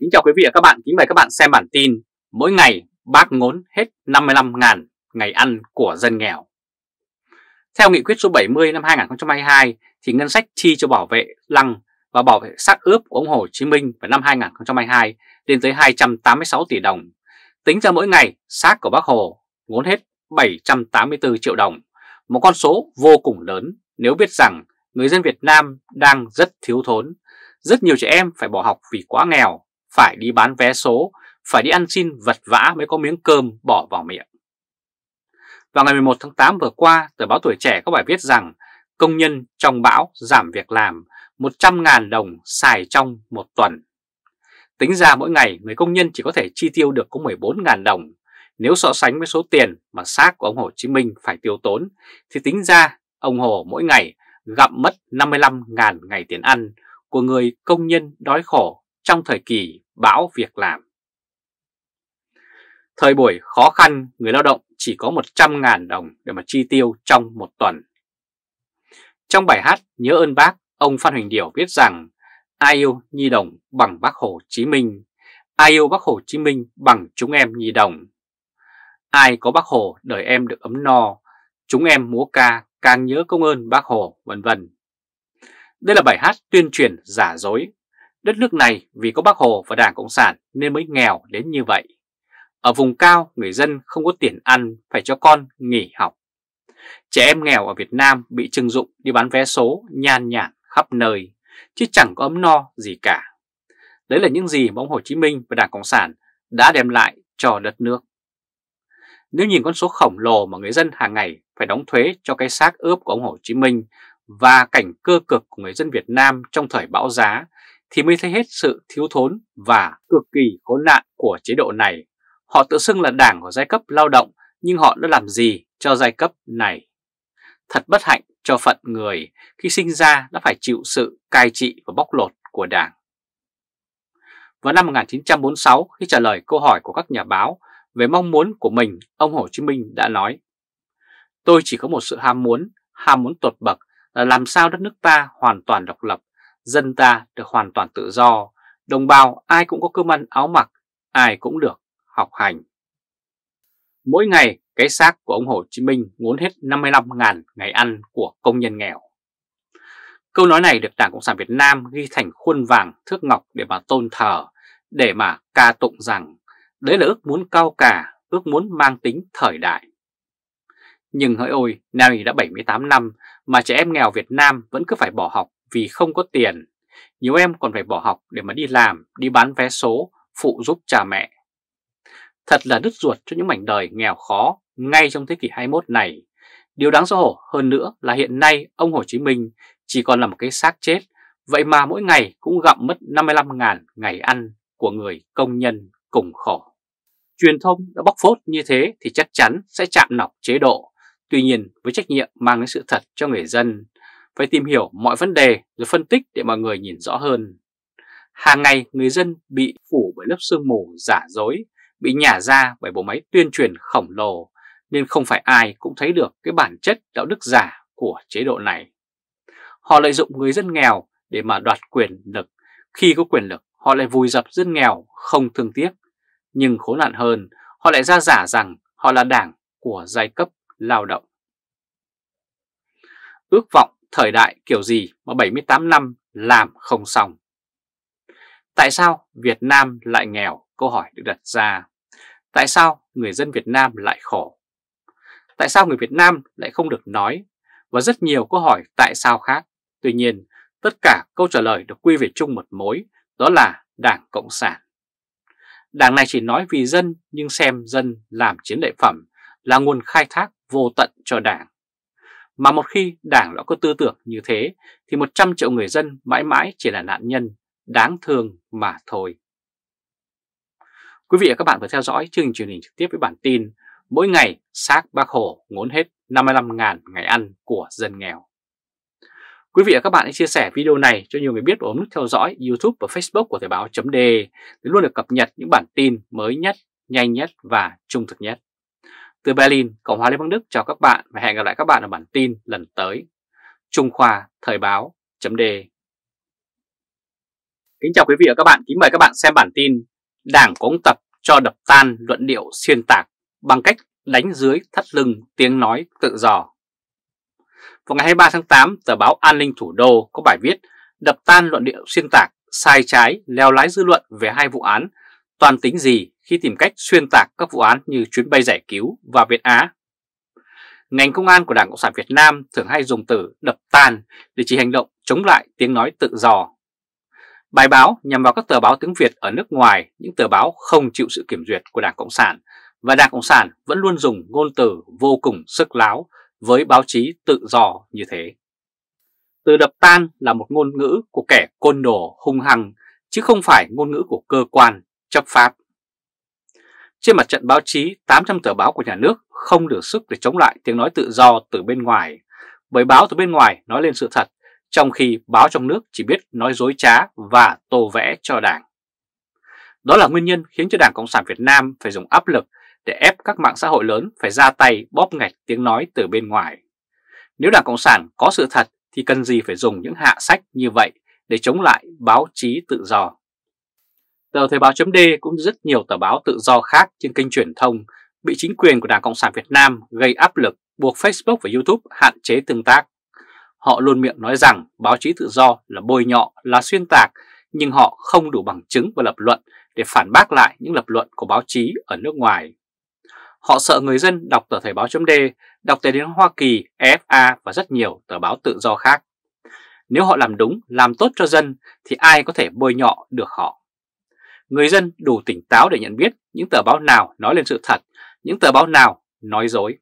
Kính chào quý vị và các bạn, kính mời các bạn xem bản tin Mỗi ngày bác ngốn hết 55.000 ngày ăn của dân nghèo Theo nghị quyết số 70 năm 2022 thì ngân sách chi cho bảo vệ lăng và bảo vệ xác ướp của ông Hồ Chí Minh vào năm 2022 lên tới 286 tỷ đồng Tính ra mỗi ngày xác của bác Hồ ngốn hết 784 triệu đồng Một con số vô cùng lớn nếu biết rằng người dân Việt Nam đang rất thiếu thốn rất nhiều trẻ em phải bỏ học vì quá nghèo phải đi bán vé số, phải đi ăn xin vật vã mới có miếng cơm bỏ vào miệng. Vào ngày 11 tháng 8 vừa qua, tờ báo Tuổi Trẻ có bài viết rằng công nhân trong bão giảm việc làm 100.000 đồng xài trong một tuần. Tính ra mỗi ngày người công nhân chỉ có thể chi tiêu được có 14.000 đồng. Nếu so sánh với số tiền mà xác của ông Hồ Chí Minh phải tiêu tốn thì tính ra ông Hồ mỗi ngày gặm mất 55.000 ngày tiền ăn của người công nhân đói khổ trong thời kỳ bão việc làm. Thời buổi khó khăn, người lao động chỉ có 100.000 đồng để mà chi tiêu trong một tuần. Trong bài hát Nhớ ơn bác, ông Phan Huỳnh Điểu viết rằng Ai yêu Nhi Đồng bằng bác Hồ Chí Minh, ai yêu bác Hồ Chí Minh bằng chúng em Nhi Đồng. Ai có bác Hồ đời em được ấm no, chúng em múa ca càng nhớ công ơn bác Hồ, vân vân. Đây là bài hát tuyên truyền giả dối Đất nước này vì có Bác Hồ và Đảng Cộng sản nên mới nghèo đến như vậy. Ở vùng cao, người dân không có tiền ăn, phải cho con nghỉ học. Trẻ em nghèo ở Việt Nam bị trưng dụng đi bán vé số nhan nhản khắp nơi, chứ chẳng có ấm no gì cả. Đấy là những gì mà ông Hồ Chí Minh và Đảng Cộng sản đã đem lại cho đất nước. Nếu nhìn con số khổng lồ mà người dân hàng ngày phải đóng thuế cho cái xác ướp của ông Hồ Chí Minh và cảnh cơ cực của người dân Việt Nam trong thời bão giá thì mới thấy hết sự thiếu thốn và cực kỳ khốn nạn của chế độ này. Họ tự xưng là đảng của giai cấp lao động nhưng họ đã làm gì cho giai cấp này? Thật bất hạnh cho phận người khi sinh ra đã phải chịu sự cai trị và bóc lột của đảng. Vào năm 1946 khi trả lời câu hỏi của các nhà báo về mong muốn của mình, ông Hồ Chí Minh đã nói Tôi chỉ có một sự ham muốn, ham muốn tột bậc là làm sao đất nước ta hoàn toàn độc lập dân ta được hoàn toàn tự do, đồng bào ai cũng có cơm ăn áo mặc, ai cũng được học hành. Mỗi ngày, cái xác của ông Hồ Chí Minh muốn hết 55.000 ngày ăn của công nhân nghèo. Câu nói này được Đảng Cộng sản Việt Nam ghi thành khuôn vàng thước ngọc để mà tôn thờ, để mà ca tụng rằng đấy là ước muốn cao cả, ước muốn mang tính thời đại. Nhưng hỡi ôi, nay đã 78 năm mà trẻ em nghèo Việt Nam vẫn cứ phải bỏ học vì không có tiền. Nhiều em còn phải bỏ học để mà đi làm, đi bán vé số, phụ giúp cha mẹ. Thật là đứt ruột cho những mảnh đời nghèo khó ngay trong thế kỷ 21 này. Điều đáng xấu hổ hơn nữa là hiện nay ông Hồ Chí Minh chỉ còn là một cái xác chết, vậy mà mỗi ngày cũng gặm mất 55.000 ngày ăn của người công nhân cùng khổ. Truyền thông đã bóc phốt như thế thì chắc chắn sẽ chạm nọc chế độ. Tuy nhiên với trách nhiệm mang đến sự thật cho người dân, phải tìm hiểu mọi vấn đề rồi phân tích để mọi người nhìn rõ hơn. Hàng ngày người dân bị phủ bởi lớp sương mù giả dối, bị nhả ra bởi bộ máy tuyên truyền khổng lồ, nên không phải ai cũng thấy được cái bản chất đạo đức giả của chế độ này. Họ lợi dụng người dân nghèo để mà đoạt quyền lực. Khi có quyền lực, họ lại vùi dập dân nghèo không thương tiếc. Nhưng khốn nạn hơn, họ lại ra giả rằng họ là đảng của giai cấp lao động. Ước vọng thời đại kiểu gì mà 78 năm làm không xong. Tại sao Việt Nam lại nghèo? Câu hỏi được đặt ra. Tại sao người dân Việt Nam lại khổ? Tại sao người Việt Nam lại không được nói? Và rất nhiều câu hỏi tại sao khác. Tuy nhiên, tất cả câu trả lời được quy về chung một mối, đó là Đảng Cộng sản. Đảng này chỉ nói vì dân nhưng xem dân làm chiến lợi phẩm là nguồn khai thác vô tận cho Đảng. Mà một khi đảng đã có tư tưởng như thế thì 100 triệu người dân mãi mãi chỉ là nạn nhân, đáng thương mà thôi. Quý vị và các bạn vừa theo dõi chương trình truyền hình trực tiếp với bản tin Mỗi ngày xác bác Hồ ngốn hết 55.000 ngày ăn của dân nghèo. Quý vị và các bạn hãy chia sẻ video này cho nhiều người biết và ấn nút theo dõi YouTube và Facebook của Thời báo.de để luôn được cập nhật những bản tin mới nhất, nhanh nhất và trung thực nhất. Từ Berlin, Cộng hòa Liên bang Đức chào các bạn và hẹn gặp lại các bạn ở bản tin lần tới. Trung Khoa Thời báo chấm đề Kính chào quý vị và các bạn, kính mời các bạn xem bản tin Đảng của ông Tập cho đập tan luận điệu xuyên tạc bằng cách đánh dưới thắt lưng tiếng nói tự do. Vào ngày 23 tháng 8, tờ báo An ninh Thủ đô có bài viết đập tan luận điệu xuyên tạc, sai trái, leo lái dư luận về hai vụ án toàn tính gì khi tìm cách xuyên tạc các vụ án như chuyến bay giải cứu và Việt Á. Ngành công an của Đảng Cộng sản Việt Nam thường hay dùng từ đập tan để chỉ hành động chống lại tiếng nói tự do. Bài báo nhằm vào các tờ báo tiếng Việt ở nước ngoài, những tờ báo không chịu sự kiểm duyệt của Đảng Cộng sản và Đảng Cộng sản vẫn luôn dùng ngôn từ vô cùng sức láo với báo chí tự do như thế. Từ đập tan là một ngôn ngữ của kẻ côn đồ hung hăng chứ không phải ngôn ngữ của cơ quan, chấp pháp. Trên mặt trận báo chí, 800 tờ báo của nhà nước không đủ sức để chống lại tiếng nói tự do từ bên ngoài, bởi báo từ bên ngoài nói lên sự thật, trong khi báo trong nước chỉ biết nói dối trá và tô vẽ cho đảng. Đó là nguyên nhân khiến cho Đảng Cộng sản Việt Nam phải dùng áp lực để ép các mạng xã hội lớn phải ra tay bóp ngạch tiếng nói từ bên ngoài. Nếu Đảng Cộng sản có sự thật thì cần gì phải dùng những hạ sách như vậy để chống lại báo chí tự do. Tờ Thời báo D cũng rất nhiều tờ báo tự do khác trên kênh truyền thông bị chính quyền của Đảng Cộng sản Việt Nam gây áp lực buộc Facebook và YouTube hạn chế tương tác. Họ luôn miệng nói rằng báo chí tự do là bôi nhọ, là xuyên tạc, nhưng họ không đủ bằng chứng và lập luận để phản bác lại những lập luận của báo chí ở nước ngoài. Họ sợ người dân đọc tờ Thời báo D, đọc tờ đến Hoa Kỳ, EFA và rất nhiều tờ báo tự do khác. Nếu họ làm đúng, làm tốt cho dân thì ai có thể bôi nhọ được họ. Người dân đủ tỉnh táo để nhận biết những tờ báo nào nói lên sự thật, những tờ báo nào nói dối.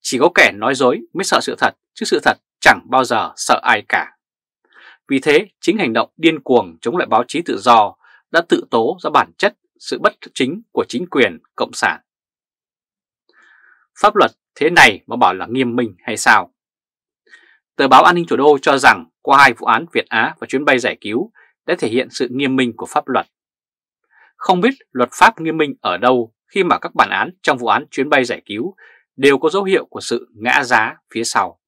Chỉ có kẻ nói dối mới sợ sự thật, chứ sự thật chẳng bao giờ sợ ai cả. Vì thế, chính hành động điên cuồng chống lại báo chí tự do đã tự tố ra bản chất sự bất chính của chính quyền Cộng sản. Pháp luật thế này mà bảo là nghiêm minh hay sao? Tờ báo An ninh Thủ đô cho rằng qua hai vụ án Việt Á và chuyến bay giải cứu đã thể hiện sự nghiêm minh của pháp luật. Không biết luật pháp nghiêm minh ở đâu khi mà các bản án trong vụ án chuyến bay giải cứu đều có dấu hiệu của sự ngã giá phía sau.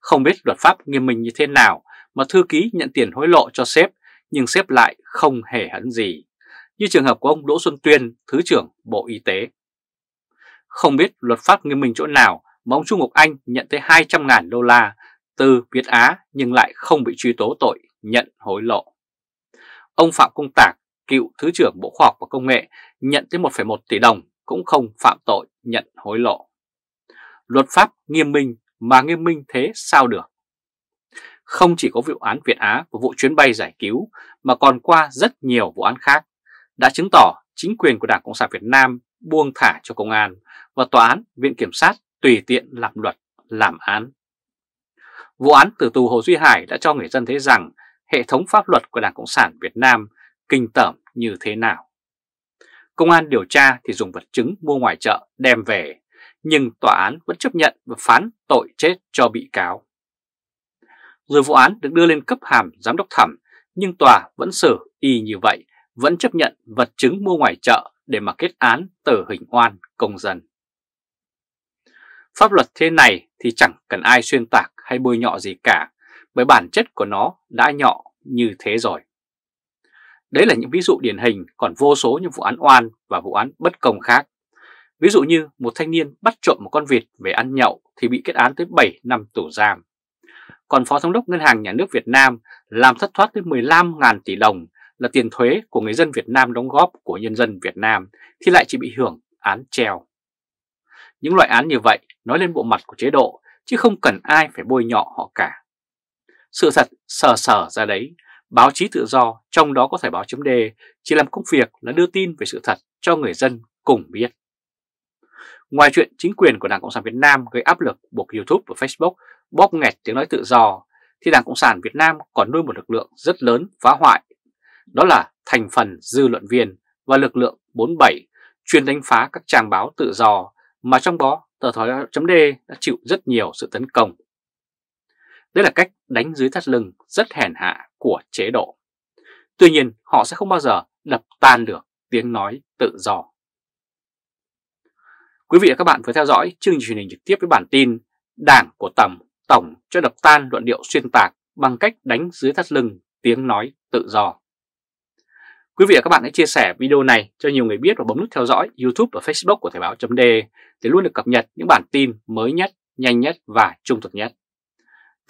Không biết luật pháp nghiêm minh như thế nào mà thư ký nhận tiền hối lộ cho sếp nhưng sếp lại không hề hấn gì, như trường hợp của ông Đỗ Xuân Tuyên, Thứ trưởng Bộ Y tế. Không biết luật pháp nghiêm minh chỗ nào mà ông Trung Ngọc Anh nhận tới 200.000 đô la từ Việt Á nhưng lại không bị truy tố tội nhận hối lộ. Ông Phạm Công Tạc cựu Thứ trưởng Bộ Khoa học và Công nghệ nhận tới 1,1 tỷ đồng cũng không phạm tội nhận hối lộ. Luật pháp nghiêm minh mà nghiêm minh thế sao được? Không chỉ có vụ án Việt Á và vụ chuyến bay giải cứu mà còn qua rất nhiều vụ án khác đã chứng tỏ chính quyền của Đảng Cộng sản Việt Nam buông thả cho công an và tòa án, viện kiểm sát tùy tiện làm luật, làm án. Vụ án tử tù Hồ Duy Hải đã cho người dân thấy rằng hệ thống pháp luật của Đảng Cộng sản Việt Nam kinh tởm như thế nào. Công an điều tra thì dùng vật chứng mua ngoài chợ đem về, nhưng tòa án vẫn chấp nhận và phán tội chết cho bị cáo. Rồi vụ án được đưa lên cấp hàm giám đốc thẩm, nhưng tòa vẫn xử y như vậy, vẫn chấp nhận vật chứng mua ngoài chợ để mà kết án tử hình oan công dân. Pháp luật thế này thì chẳng cần ai xuyên tạc hay bôi nhọ gì cả, bởi bản chất của nó đã nhọ như thế rồi. Đấy là những ví dụ điển hình còn vô số những vụ án oan và vụ án bất công khác. Ví dụ như một thanh niên bắt trộm một con vịt về ăn nhậu thì bị kết án tới 7 năm tù giam. Còn Phó Thống đốc Ngân hàng Nhà nước Việt Nam làm thất thoát tới 15.000 tỷ đồng là tiền thuế của người dân Việt Nam đóng góp của nhân dân Việt Nam thì lại chỉ bị hưởng án treo. Những loại án như vậy nói lên bộ mặt của chế độ chứ không cần ai phải bôi nhọ họ cả. Sự thật sờ sờ ra đấy Báo chí tự do, trong đó có thể báo chấm đề, chỉ làm công việc là đưa tin về sự thật cho người dân cùng biết. Ngoài chuyện chính quyền của Đảng Cộng sản Việt Nam gây áp lực buộc YouTube và Facebook bóp nghẹt tiếng nói tự do, thì Đảng Cộng sản Việt Nam còn nuôi một lực lượng rất lớn phá hoại. Đó là thành phần dư luận viên và lực lượng 47 chuyên đánh phá các trang báo tự do mà trong đó tờ thói chấm D đã chịu rất nhiều sự tấn công. Đây là cách đánh dưới thắt lưng rất hèn hạ của chế độ. Tuy nhiên họ sẽ không bao giờ đập tan được tiếng nói tự do. Quý vị và các bạn vừa theo dõi chương trình truyền hình trực tiếp với bản tin Đảng của Tầm Tổng cho đập tan luận điệu xuyên tạc bằng cách đánh dưới thắt lưng tiếng nói tự do. Quý vị và các bạn hãy chia sẻ video này cho nhiều người biết và bấm nút theo dõi YouTube và Facebook của Thời báo.de để luôn được cập nhật những bản tin mới nhất, nhanh nhất và trung thực nhất.